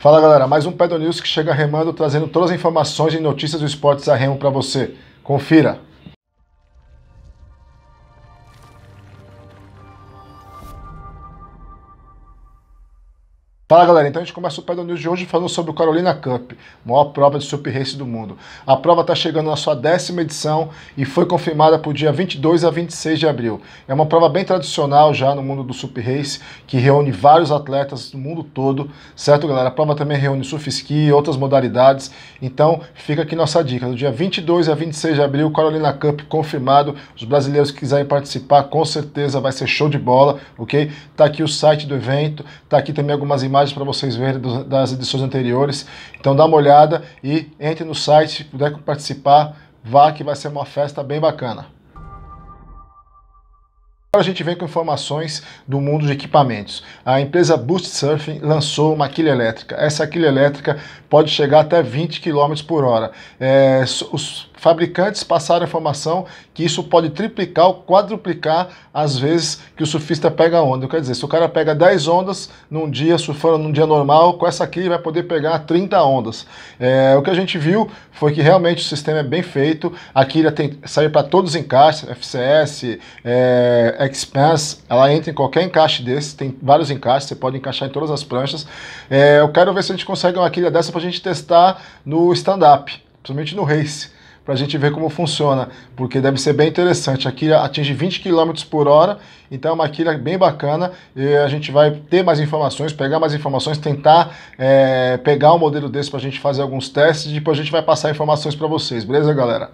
Fala galera, mais um Pedro News que chega remando trazendo todas as informações e notícias do esportes a remo para você. Confira! Fala galera, então a gente começa o Pedal News de hoje falando sobre o Carolina Cup, maior prova de Super Race do mundo. A prova está chegando na sua décima edição e foi confirmada para o dia 22 a 26 de abril. É uma prova bem tradicional já no mundo do Super Race, que reúne vários atletas do mundo todo, certo galera? A prova também reúne ski e outras modalidades, então fica aqui nossa dica. No dia 22 a 26 de abril, Carolina Cup confirmado, os brasileiros que quiserem participar com certeza vai ser show de bola, ok? Tá aqui o site do evento, tá aqui também algumas imagens imagens para vocês verem das edições anteriores. Então dá uma olhada e entre no site, se puder participar, vá que vai ser uma festa bem bacana. Agora a gente vem com informações do mundo de equipamentos. A empresa Boost Surfing lançou uma quilha elétrica. Essa quilha elétrica pode chegar até 20 km por hora. É, os fabricantes passaram a informação que isso pode triplicar ou quadruplicar as vezes que o surfista pega onda. Quer dizer, se o cara pega 10 ondas num dia, surfando num dia normal, com essa quilha vai poder pegar 30 ondas. É, o que a gente viu foi que realmente o sistema é bem feito. A quilha tem sair para todos os encaixes, FCS, é, Expanse, ela entra em qualquer encaixe desse, tem vários encaixes, você pode encaixar em todas as pranchas. É, eu quero ver se a gente consegue uma quilha dessa para a gente testar no stand-up, principalmente no race, para a gente ver como funciona, porque deve ser bem interessante. A quilha atinge 20 km por hora, então é uma quilha bem bacana e a gente vai ter mais informações, pegar mais informações, tentar é, pegar um modelo desse para a gente fazer alguns testes e depois a gente vai passar informações para vocês, beleza, galera?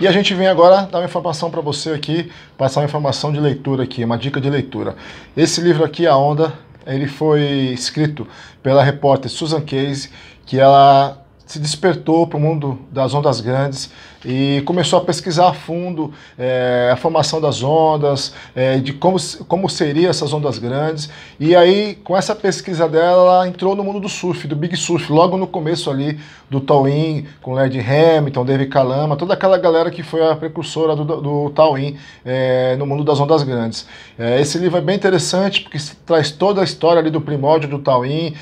E a gente vem agora dar uma informação para você aqui, passar uma informação de leitura aqui, uma dica de leitura. Esse livro aqui, A Onda, ele foi escrito pela repórter Susan Case, que ela se despertou para o mundo das ondas grandes e começou a pesquisar a fundo é, a formação das ondas, é, de como, como seriam essas ondas grandes. E aí, com essa pesquisa dela, ela entrou no mundo do surf, do big surf, logo no começo ali do Tawin, com Led Hamilton, David Kalama, toda aquela galera que foi a precursora do, do Tawin é, eh, no mundo das ondas grandes. esse livro é bem interessante porque traz toda a história ali do primórdio do Tawin,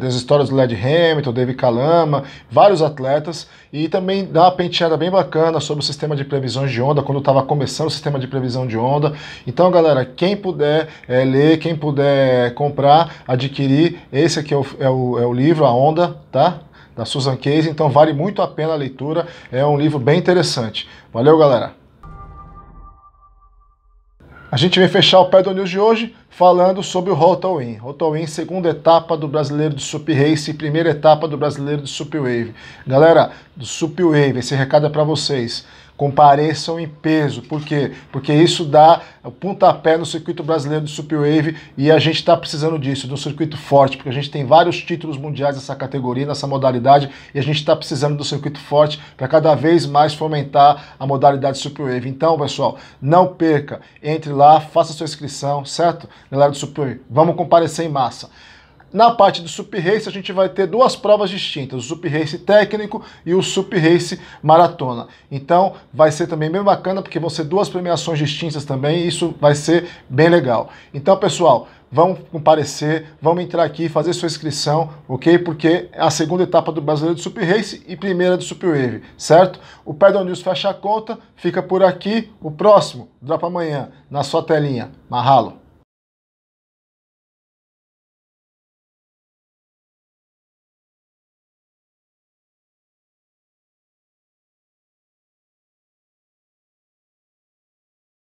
das histórias do Led Hamilton, David Kalama, vários atletas e também dá uma penteada bem bacana sobre o sistema de previsões de onda, quando estava começando o sistema de previsão de onda. Então, galera, quem puder é, ler, quem puder comprar, adquirir, esse aqui é o, é o, é o livro, A Onda, tá? Da Susan Case, então vale muito a pena a leitura, é um livro bem interessante. Valeu, galera! A gente vem fechar o Pedal News de hoje falando sobre o Roto Win. Roto Win, segunda etapa do Brasileiro de Sup Race e primeira etapa do Brasileiro de Sup Wave. Galera, do Sup Wave, esse recado é para vocês compareçam em peso. Por quê? Porque isso dá pontapé no circuito brasileiro de Superwave e a gente está precisando disso, de um circuito forte, porque a gente tem vários títulos mundiais nessa categoria, nessa modalidade, e a gente está precisando do circuito forte para cada vez mais fomentar a modalidade Superwave. Então, pessoal, não perca, entre lá, faça sua inscrição, certo? Galera do Superwave, vamos comparecer em massa. Na parte do Sup Race, a gente vai ter duas provas distintas, o Sup Race técnico e o Sup Race maratona. Então, vai ser também bem bacana, porque vão ser duas premiações distintas também, e isso vai ser bem legal. Então, pessoal, vão comparecer, vão entrar aqui, fazer sua inscrição, ok? Porque é a segunda etapa do Brasileiro de Sup Race e primeira do Sup Wave, certo? O Pedal News fecha a conta, fica por aqui. O próximo, dropa amanhã, na sua telinha. Marralo!